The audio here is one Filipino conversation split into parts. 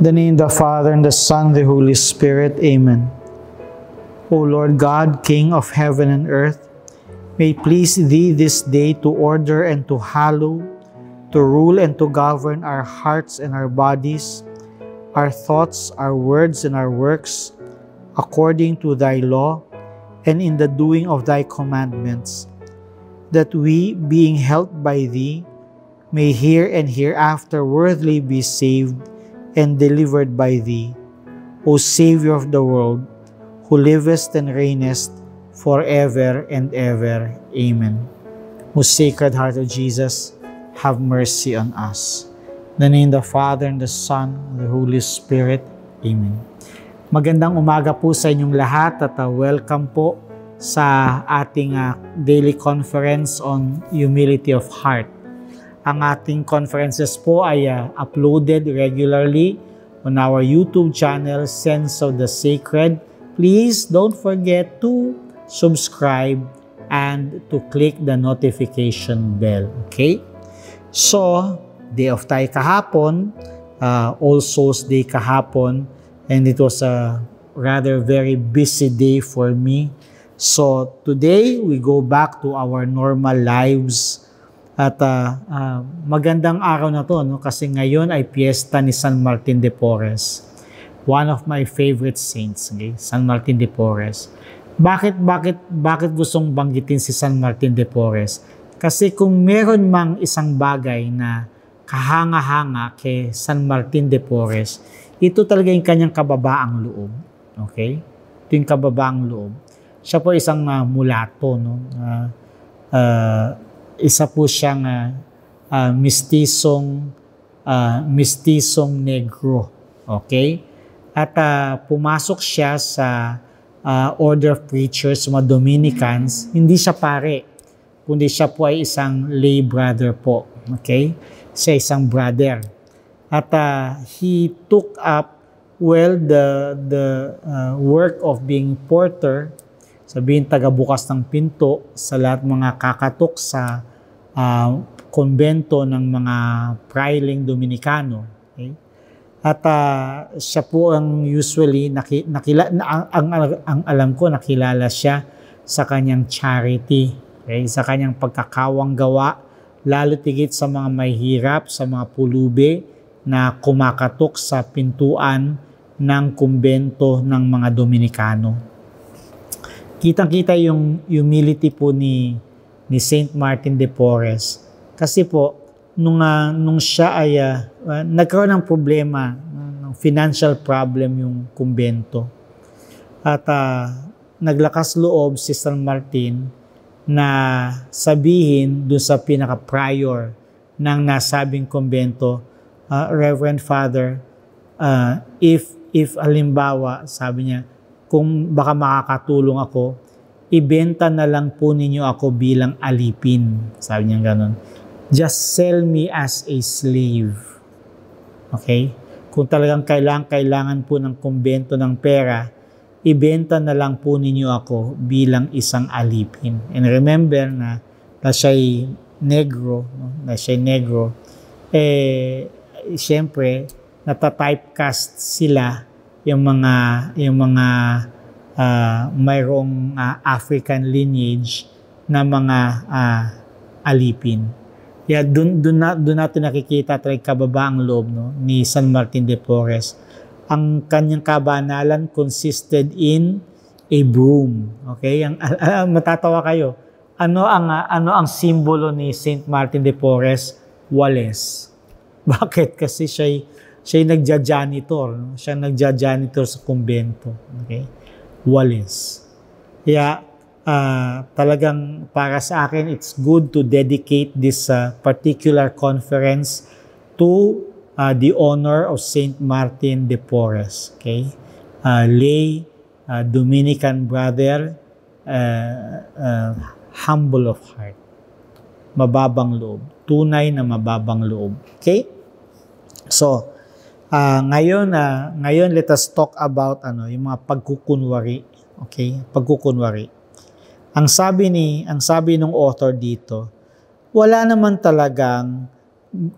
the name of the Father, and the Son, the Holy Spirit. Amen. O Lord God, King of heaven and earth, may please Thee this day to order and to hallow, to rule and to govern our hearts and our bodies, our thoughts, our words, and our works, according to Thy law, and in the doing of Thy commandments, that we, being helped by Thee, may here and hereafter worthily be saved and delivered by thee, O Savior of the world, who livest and reignest forever and ever. Amen. Most Sacred Heart of Jesus, have mercy on us. In the name of the Father, and the Son, and the Holy Spirit. Amen. Magandang umaga po sa inyong lahat at uh, welcome po sa ating uh, daily conference on humility of heart. Ang ating conferences po ay uh, uploaded regularly on our YouTube channel, Sense of the Sacred. Please don't forget to subscribe and to click the notification bell. Okay? So, Day of Tayo kahapon, uh, All Souls Day kahapon, and it was a rather very busy day for me. So, today we go back to our normal lives at uh, uh, magandang araw na to no? kasi ngayon ay piyesta ni San Martin de Porres. One of my favorite saints, okay? San Martin de Porres. Bakit, bakit, bakit gustong banggitin si San Martin de Porres? Kasi kung meron mang isang bagay na kahanga-hanga kay San Martin de Porres, ito talaga yung kanyang kababaang loob. Okay? Ito yung kababaang loob. Siya po isang uh, mulato, no? Uh, uh, isa po siyang uh, uh, mistisong uh, mistisong negro. Okay? At uh, pumasok siya sa uh, Order of Preachers, mga Dominicans. Hindi siya pare, kundi siya po ay isang lay brother po. Okay? Siya isang brother. At uh, he took up well the the uh, work of being porter, sabihin tagabukas ng pinto sa lahat mga kakatok sa uh, konbento ng mga prailing Dominicano. Okay? At uh, siya po ang usually, naki, nakila, na, ang, ang, ang alam ko, nakilala siya sa kanyang charity, okay? sa kanyang pagkakawang gawa, lalo tigit sa mga mahirap, sa mga pulubi na kumakatok sa pintuan ng kumbento ng mga Dominicano. Kitang-kita yung humility po ni ni Saint Martin de Porres. Kasi po, nung, uh, nung siya ay uh, nagkaroon ng problema, ng financial problem yung kumbento. At uh, naglakas loob si San Martin na sabihin dun sa pinaka-prior ng nasabing kumbento, uh, Reverend Father, uh, if, if alimbawa, sabi niya, kung baka makakatulong ako, ibenta na lang po ninyo ako bilang alipin. Sabi niya ganun. Just sell me as a slave. Okay? Kung talagang kailangan, kailangan po ng kumbento ng pera, ibenta na lang po ninyo ako bilang isang alipin. And remember na, na siya'y negro, no? na siya'y negro, eh, siyempre, natatypecast sila yung mga, yung mga uh, mayroong uh, African lineage na mga uh, alipin. Kaya yeah, dun, dun, na, dun natin nakikita try kababa ang loob no, ni San Martin de Porres. Ang kanyang kabanalan consisted in a broom. Okay? Ang, uh, matatawa kayo. Ano ang, uh, ano ang simbolo ni St. Martin de Porres? Wales. Bakit? Kasi siya'y siya nagja-janitor. No? Siya nagja-janitor sa kumbento. Okay? walis. Kaya uh, talagang para sa akin, it's good to dedicate this uh, particular conference to uh, the honor of Saint Martin de Porres. Okay? Uh, lay uh, Dominican brother, uh, uh, humble of heart, mababang loob, tunay na mababang loob. Okay? So, Uh, ngayon na uh, ngayon let us talk about ano yung mga pagkukunwari. Okay? Pagkukunwari. Ang sabi ni ang sabi ng author dito, wala naman talagang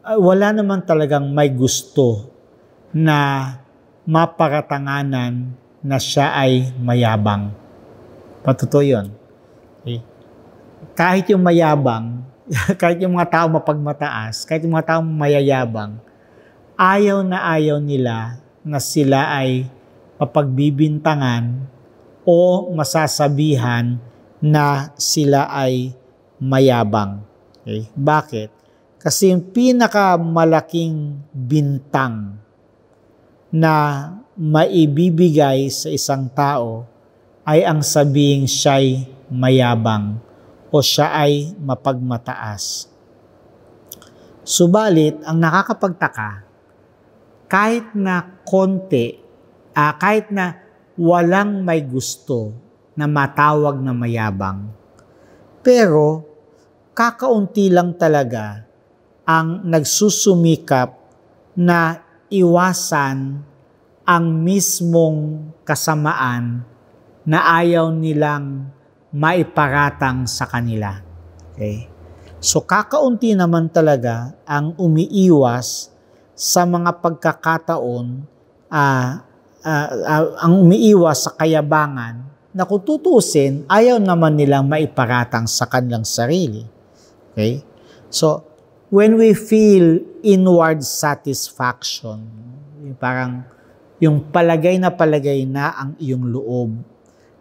ah, wala naman talagang may gusto na maparatanganan na siya ay mayabang. Patuto yun. Okay. Kahit yung mayabang, kahit yung mga tao mapagmataas, kahit yung mga tao mayayabang, ayaw na ayaw nila na sila ay mapagbibintangan o masasabihan na sila ay mayabang. Okay? Bakit? Kasi yung pinakamalaking bintang na maibibigay sa isang tao ay ang sabing siya'y mayabang o siya ay mapagmataas. Subalit, ang nakakapagtaka kahit na konti, uh, kahit na walang may gusto na matawag na mayabang. Pero kakaunti lang talaga ang nagsusumikap na iwasan ang mismong kasamaan na ayaw nilang maiparatang sa kanila. Okay? So kakaunti naman talaga ang umiiwas sa mga pagkakataon uh, uh, uh, ang umiiwas sa kayabangan na kututusin, ayaw naman nilang maiparatang sa kanilang sarili. Okay? So, when we feel inward satisfaction, parang yung palagay na palagay na ang iyong loob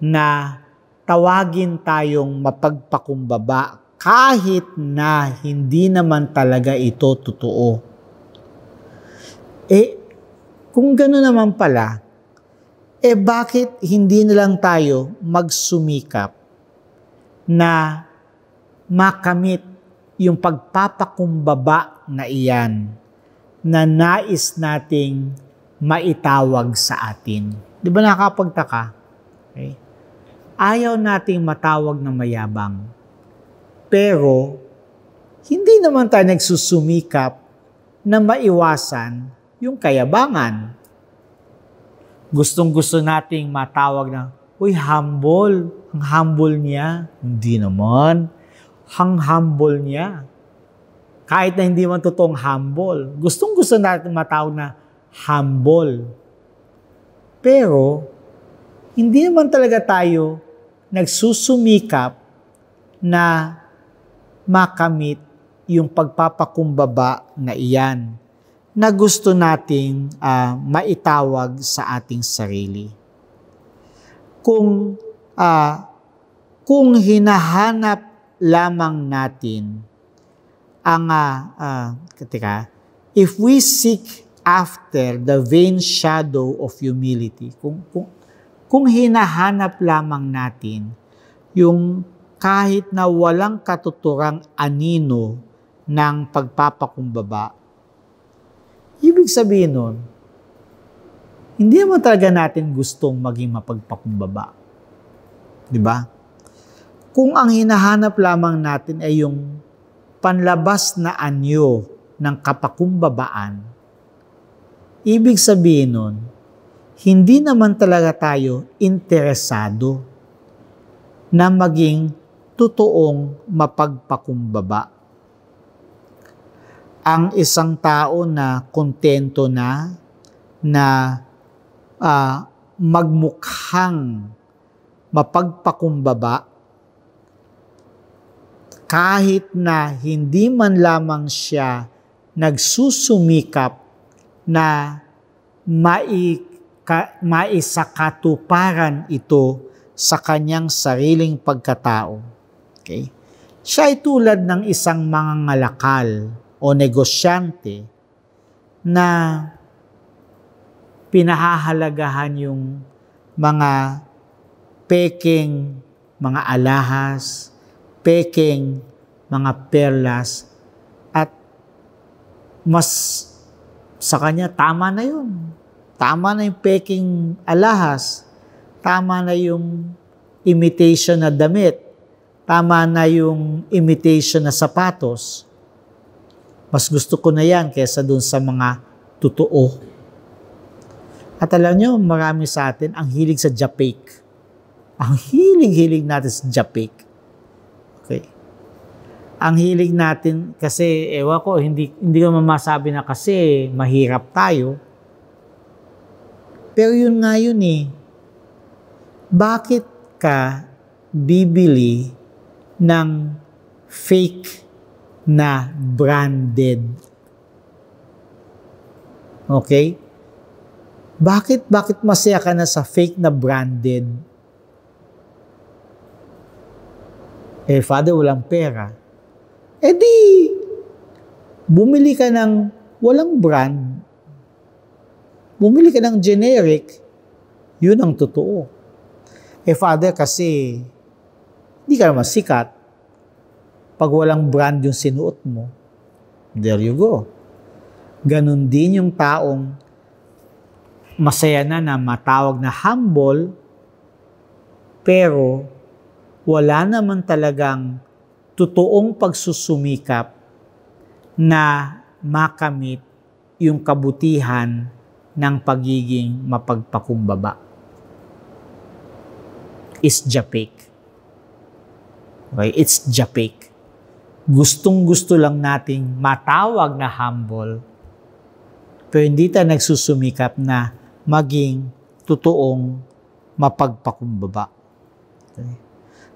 na tawagin tayong mapagpakumbaba kahit na hindi naman talaga ito totoo. Eh, kung gano'n naman pala, eh bakit hindi na lang tayo magsumikap na makamit yung pagpapakumbaba na iyan na nais nating maitawag sa atin. Di ba nakakapagtaka? Okay? Ayaw nating matawag na mayabang. Pero, hindi naman tayo nagsusumikap na maiwasan yung kayabangan. Gustong-gusto nating matawag na, Uy, humble. Ang humble niya. Hindi naman. Ang humble niya. Kahit na hindi man totoong humble. Gustong-gusto natin matawag na humble. Pero, hindi naman talaga tayo nagsusumikap na makamit yung pagpapakumbaba na iyan na gusto nating uh, maitawag sa ating sarili. Kung uh, kung hinahanap lamang natin ang uh, ah, uh, katika, if we seek after the vain shadow of humility, kung, kung, kung hinahanap lamang natin yung kahit na walang katuturang anino ng pagpapakumbaba, Ibig sabihin nun, hindi naman talaga natin gustong maging mapagpakumbaba. Di ba? Kung ang hinahanap lamang natin ay yung panlabas na anyo ng kapakumbabaan, ibig sabihin nun, hindi naman talaga tayo interesado na maging totoong mapagpakumbaba ang isang tao na kontento na, na uh, magmukhang mapagpakumbaba, kahit na hindi man lamang siya nagsusumikap na mai, maisakatuparan ito sa kanyang sariling pagkatao. Okay? Siya ay tulad ng isang mga ngalakal o negosyante na pinahahalagahan yung mga peking mga alahas, peking mga perlas at mas sa kanya tama na yun. Tama na yung peking alahas, tama na yung imitation na damit, tama na yung imitation na sapatos mas gusto ko na yan kaysa dun sa mga totoo. At alam nyo, marami sa atin ang hilig sa japake. Ang hilig-hilig natin sa japake. Okay. Ang hilig natin kasi, ewa ko, hindi, hindi ko mamasabi na kasi mahirap tayo. Pero yun nga yun eh. Bakit ka bibili ng fake na branded. Okay? Bakit, bakit masaya ka na sa fake na branded? Eh, father, walang pera. Eh di, bumili ka ng walang brand. Bumili ka ng generic. Yun ang totoo. Eh, father, kasi hindi ka naman sikat pag walang brand yung sinuot mo, there you go. Ganon din yung taong masaya na na matawag na humble, pero wala naman talagang totoong pagsusumikap na makamit yung kabutihan ng pagiging mapagpakumbaba. is japik. Okay? It's japik gustong-gusto lang nating matawag na humble, pero hindi tayo nagsusumikap na maging totoong mapagpakumbaba.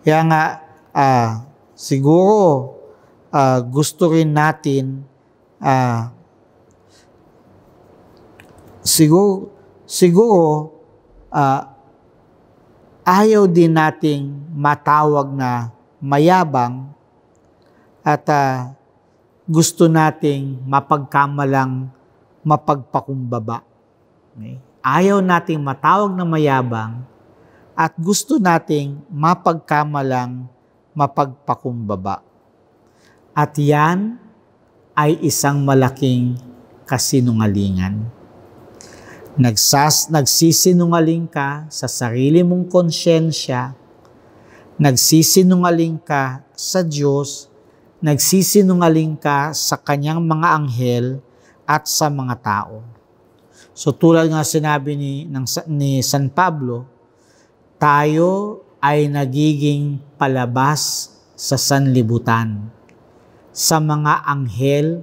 Kaya nga, uh, siguro uh, gusto rin natin uh, siguro siguro uh, ayaw din nating matawag na mayabang at uh, gusto nating mapagkamalang mapagpakumbaba. Okay? Ayaw nating matawag na mayabang at gusto nating mapagkamalang mapagpakumbaba. At yan ay isang malaking kasinungalingan. Nagsas, nagsisinungaling ka sa sarili mong konsyensya, nagsisinungaling ka sa Diyos nagsisinungaling ka sa kanyang mga anghel at sa mga tao. So tulad nga sinabi ni, ng, ni San Pablo, tayo ay nagiging palabas sa sanlibutan, sa mga anghel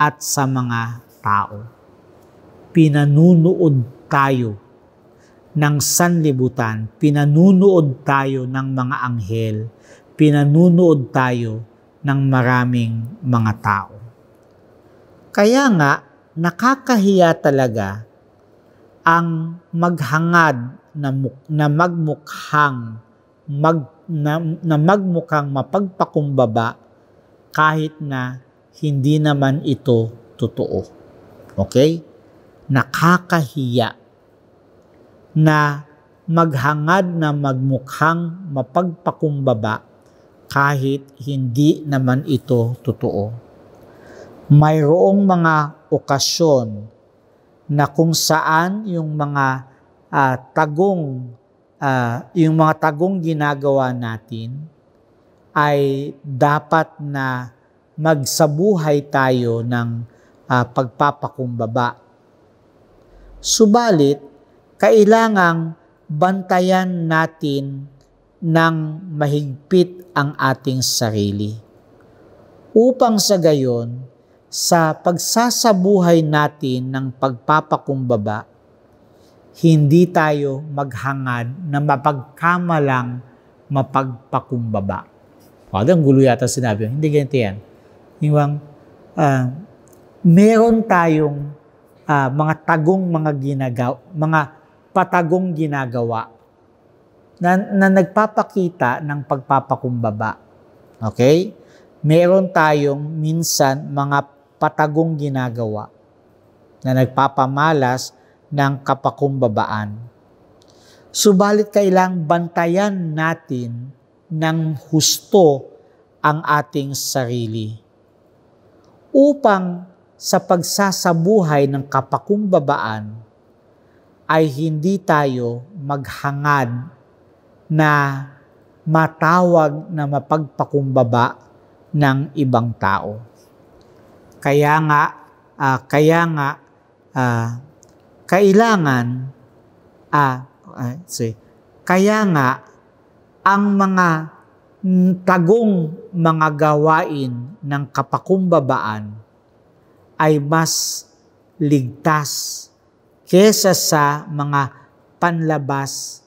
at sa mga tao. Pinanunood tayo ng sanlibutan, pinanunood tayo ng mga anghel, pinanunood tayo ng maraming mga tao. Kaya nga, nakakahiya talaga ang maghangad na, muk- na magmukhang mag, na, na magmukhang mapagpakumbaba kahit na hindi naman ito totoo. Okay? Nakakahiya na maghangad na magmukhang mapagpakumbaba kahit hindi naman ito totoo. Mayroong mga okasyon na kung saan yung mga uh, tagong uh, yung mga tagong ginagawa natin ay dapat na magsabuhay tayo ng uh, pagpapakumbaba. Subalit, kailangang bantayan natin ng mahigpit ang ating sarili. Upang sa gayon, sa pagsasabuhay natin ng pagpapakumbaba, hindi tayo maghangad na mapagkamalang mapagpakumbaba. Father, ang gulo yata sinabi. Hindi ganito yan. Iwang, uh, meron tayong uh, mga tagong mga ginagawa, mga patagong ginagawa na, na nagpapakita ng pagpapakumbaba. Okay? Meron tayong minsan mga patagong ginagawa na nagpapamalas ng kapakumbabaan. Subalit kailang bantayan natin ng husto ang ating sarili upang sa pagsasabuhay ng kapakumbabaan ay hindi tayo maghangad na matawag na mapagpakumbaba ng ibang tao. Kaya nga, uh, kaya nga, uh, kailangan, uh, uh, sorry, kaya nga, ang mga tagong mga gawain ng kapakumbabaan ay mas ligtas kesa sa mga panlabas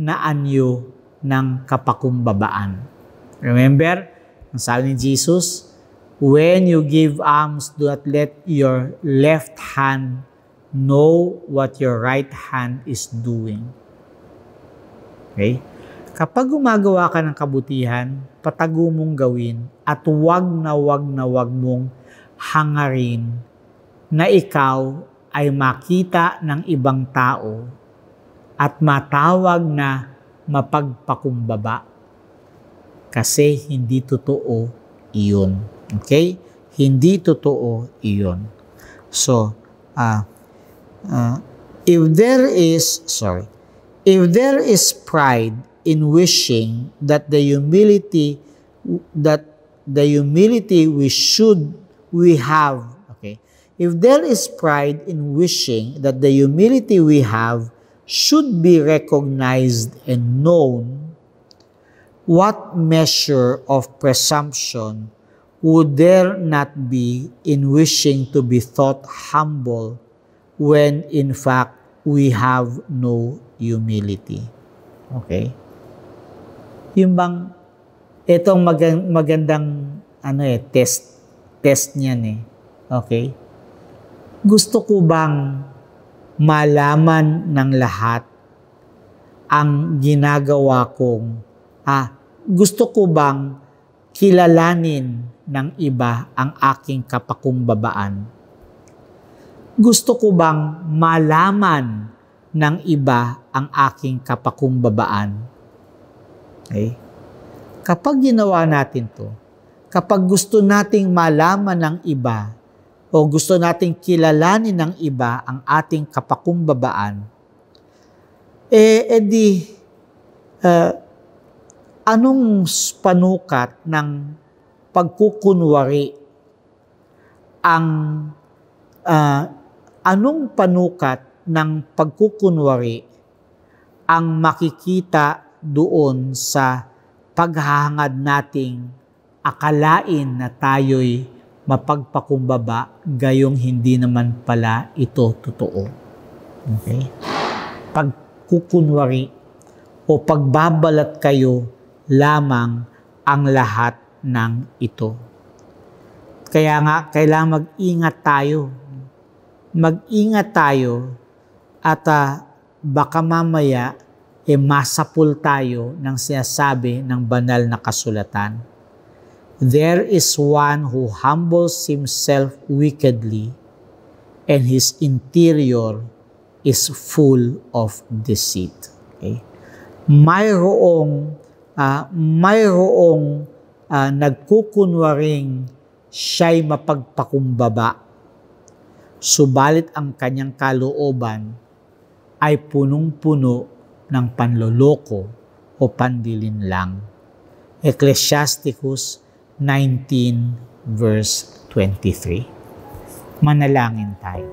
na anyo ng kapakumbabaan. Remember, ang sabi ni Jesus, When you give alms, do not let your left hand know what your right hand is doing. Okay? Kapag gumagawa ka ng kabutihan, patago mong gawin at wag na wag na wag mong hangarin na ikaw ay makita ng ibang tao at matawag na mapagpakumbaba. Kasi hindi totoo iyon. Okay? Hindi totoo iyon. So, uh, uh, if there is, sorry, if there is pride in wishing that the humility that the humility we should we have okay if there is pride in wishing that the humility we have should be recognized and known what measure of presumption would there not be in wishing to be thought humble when in fact we have no humility. Okay? Yung bang, itong mag- magandang ano eh, test, test niyan eh. Okay? Gusto ko bang malaman ng lahat ang ginagawa kong, ah, gusto ko bang kilalanin ng iba ang aking kapakumbabaan? Gusto ko bang malaman ng iba ang aking kapakumbabaan? Okay? Kapag ginawa natin to, kapag gusto nating malaman ng iba o gusto nating kilalanin ng iba ang ating kapakumbabaan, eh, edi, uh, e, anong panukat ng pagkukunwari ang uh, anong panukat ng pagkukunwari ang makikita doon sa paghahangad nating akalain na tayo'y mapagpakumbaba gayong hindi naman pala ito totoo. Okay? Pagkukunwari o pagbabalat kayo lamang ang lahat ng ito. Kaya nga, kailangan mag-ingat tayo. Mag-ingat tayo at uh, baka mamaya eh masapul tayo ng sinasabi ng banal na kasulatan There is one who humbles himself wickedly, and his interior is full of deceit. Okay? Mayroong, uh, mayroong uh, nagkukunwaring siya'y mapagpakumbaba, subalit ang kanyang kalooban ay punong-puno ng panloloko o pandilin lang. Ecclesiasticus 19 verse 23. Manalangin tayo.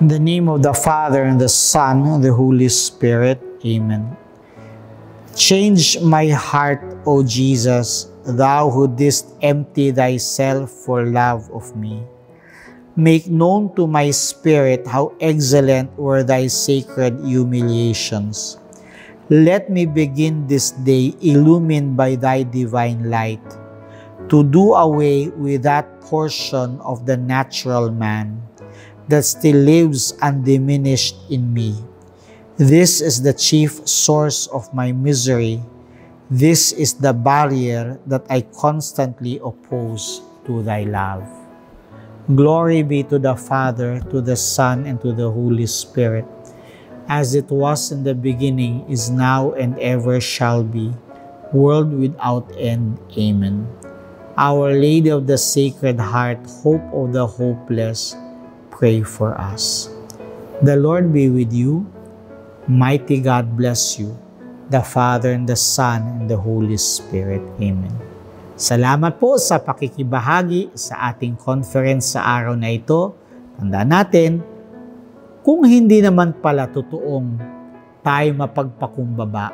In the name of the Father, and the Son, and the Holy Spirit. Amen. Change my heart, O Jesus, thou who didst empty thyself for love of me. Make known to my spirit how excellent were thy sacred humiliations. Let me begin this day illumined by thy divine light, to do away with that portion of the natural man that still lives undiminished in me. This is the chief source of my misery. This is the barrier that I constantly oppose to thy love. Glory be to the Father, to the Son, and to the Holy Spirit, as it was in the beginning, is now, and ever shall be, world without end. Amen. Our Lady of the Sacred Heart, hope of the hopeless, pray for us. The Lord be with you. Mighty God bless you, the Father, and the Son, and the Holy Spirit. Amen. Salamat po sa pakikibahagi sa ating conference sa araw na ito. Tandaan natin, kung hindi naman pala totoong tayo mapagpakumbaba,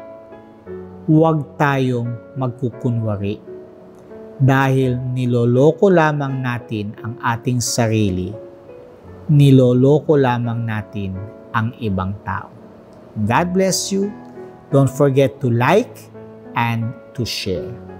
huwag tayong magkukunwari. Dahil niloloko lamang natin ang ating sarili, niloloko lamang natin ang ibang tao. God bless you. Don't forget to like and to share.